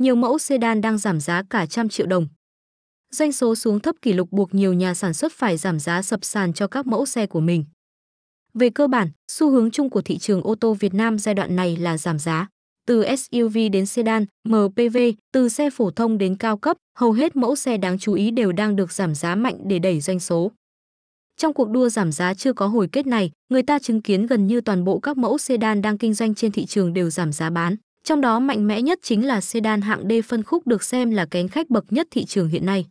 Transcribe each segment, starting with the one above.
nhiều mẫu sedan đang giảm giá cả trăm triệu đồng. Doanh số xuống thấp kỷ lục buộc nhiều nhà sản xuất phải giảm giá sập sàn cho các mẫu xe của mình. Về cơ bản, xu hướng chung của thị trường ô tô Việt Nam giai đoạn này là giảm giá. Từ SUV đến sedan, MPV, từ xe phổ thông đến cao cấp, hầu hết mẫu xe đáng chú ý đều đang được giảm giá mạnh để đẩy doanh số. Trong cuộc đua giảm giá chưa có hồi kết này, người ta chứng kiến gần như toàn bộ các mẫu sedan đang kinh doanh trên thị trường đều giảm giá bán. Trong đó mạnh mẽ nhất chính là sedan hạng D phân khúc được xem là kén khách bậc nhất thị trường hiện nay.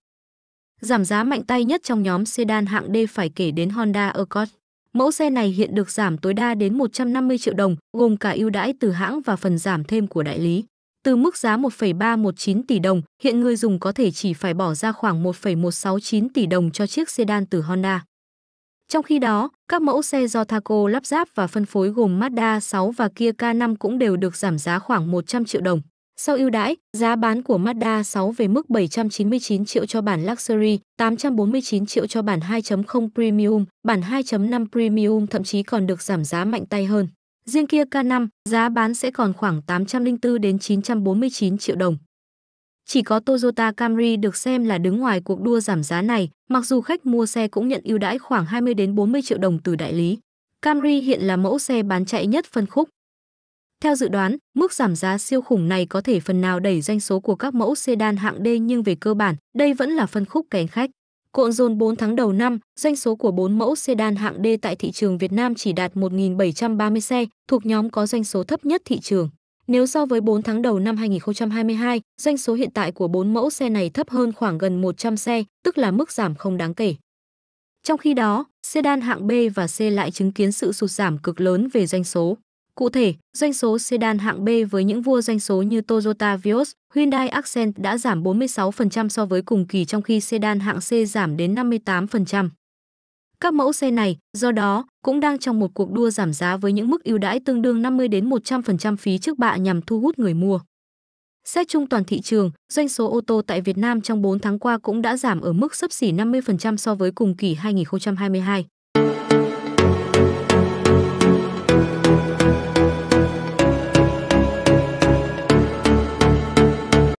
Giảm giá mạnh tay nhất trong nhóm sedan hạng D phải kể đến Honda Accord. Mẫu xe này hiện được giảm tối đa đến 150 triệu đồng, gồm cả ưu đãi từ hãng và phần giảm thêm của đại lý. Từ mức giá 1,319 tỷ đồng, hiện người dùng có thể chỉ phải bỏ ra khoảng 1,169 tỷ đồng cho chiếc sedan từ Honda. Trong khi đó, các mẫu xe do Thaco lắp ráp và phân phối gồm Mazda 6 và Kia K5 cũng đều được giảm giá khoảng 100 triệu đồng. Sau ưu đãi, giá bán của Mazda 6 về mức 799 triệu cho bản Luxury, 849 triệu cho bản 2.0 Premium, bản 2.5 Premium thậm chí còn được giảm giá mạnh tay hơn. Riêng Kia K5, giá bán sẽ còn khoảng 804 đến 949 triệu đồng. Chỉ có Toyota Camry được xem là đứng ngoài cuộc đua giảm giá này, mặc dù khách mua xe cũng nhận ưu đãi khoảng 20 đến 40 triệu đồng từ đại lý. Camry hiện là mẫu xe bán chạy nhất phân khúc. Theo dự đoán, mức giảm giá siêu khủng này có thể phần nào đẩy doanh số của các mẫu sedan hạng D nhưng về cơ bản, đây vẫn là phân khúc kén khách. Cộn dồn 4 tháng đầu năm, doanh số của 4 mẫu sedan hạng D tại thị trường Việt Nam chỉ đạt 1.730 xe, thuộc nhóm có doanh số thấp nhất thị trường. Nếu so với 4 tháng đầu năm 2022, doanh số hiện tại của 4 mẫu xe này thấp hơn khoảng gần 100 xe, tức là mức giảm không đáng kể. Trong khi đó, sedan hạng B và C lại chứng kiến sự sụt giảm cực lớn về doanh số. Cụ thể, doanh số sedan hạng B với những vua doanh số như Toyota Vios, Hyundai Accent đã giảm 46% so với cùng kỳ trong khi sedan hạng C giảm đến 58%. Các mẫu xe này, do đó, cũng đang trong một cuộc đua giảm giá với những mức ưu đãi tương đương 50 đến 100% phí trước bạ nhằm thu hút người mua. Xét chung toàn thị trường, doanh số ô tô tại Việt Nam trong 4 tháng qua cũng đã giảm ở mức sấp xỉ 50% so với cùng kỳ 2022.